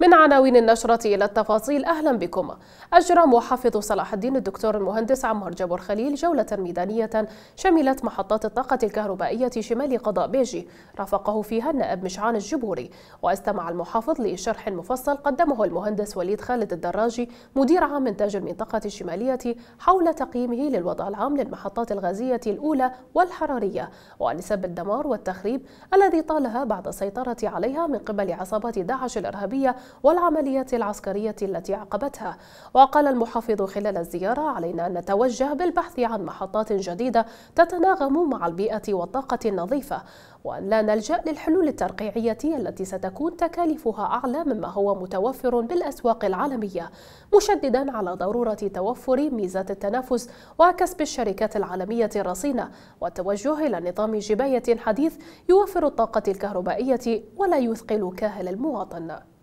من عناوين النشرة إلى التفاصيل أهلا بكم أجرى محافظ صلاح الدين الدكتور المهندس عمار جابر خليل جولة ميدانية شملت محطات الطاقة الكهربائية شمال قضاء بيجي رافقه فيها النائب مشعان الجبوري واستمع المحافظ لشرح مفصل قدمه المهندس وليد خالد الدراجي مدير عام إنتاج المنطقة الشمالية حول تقييمه للوضع العام للمحطات الغازية الأولى والحرارية ونسب الدمار والتخريب الذي طالها بعد السيطرة عليها من قبل عصابات داعش الإرهابية والعمليات العسكرية التي عقبتها وقال المحافظ خلال الزيارة علينا أن نتوجه بالبحث عن محطات جديدة تتناغم مع البيئة والطاقة النظيفة وأن لا نلجأ للحلول الترقيعية التي ستكون تكاليفها أعلى مما هو متوفر بالأسواق العالمية مشددا على ضرورة توفر ميزات التنافس وكسب الشركات العالمية الرصينة والتوجه إلى نظام جباية حديث يوفر الطاقة الكهربائية ولا يثقل كاهل المواطن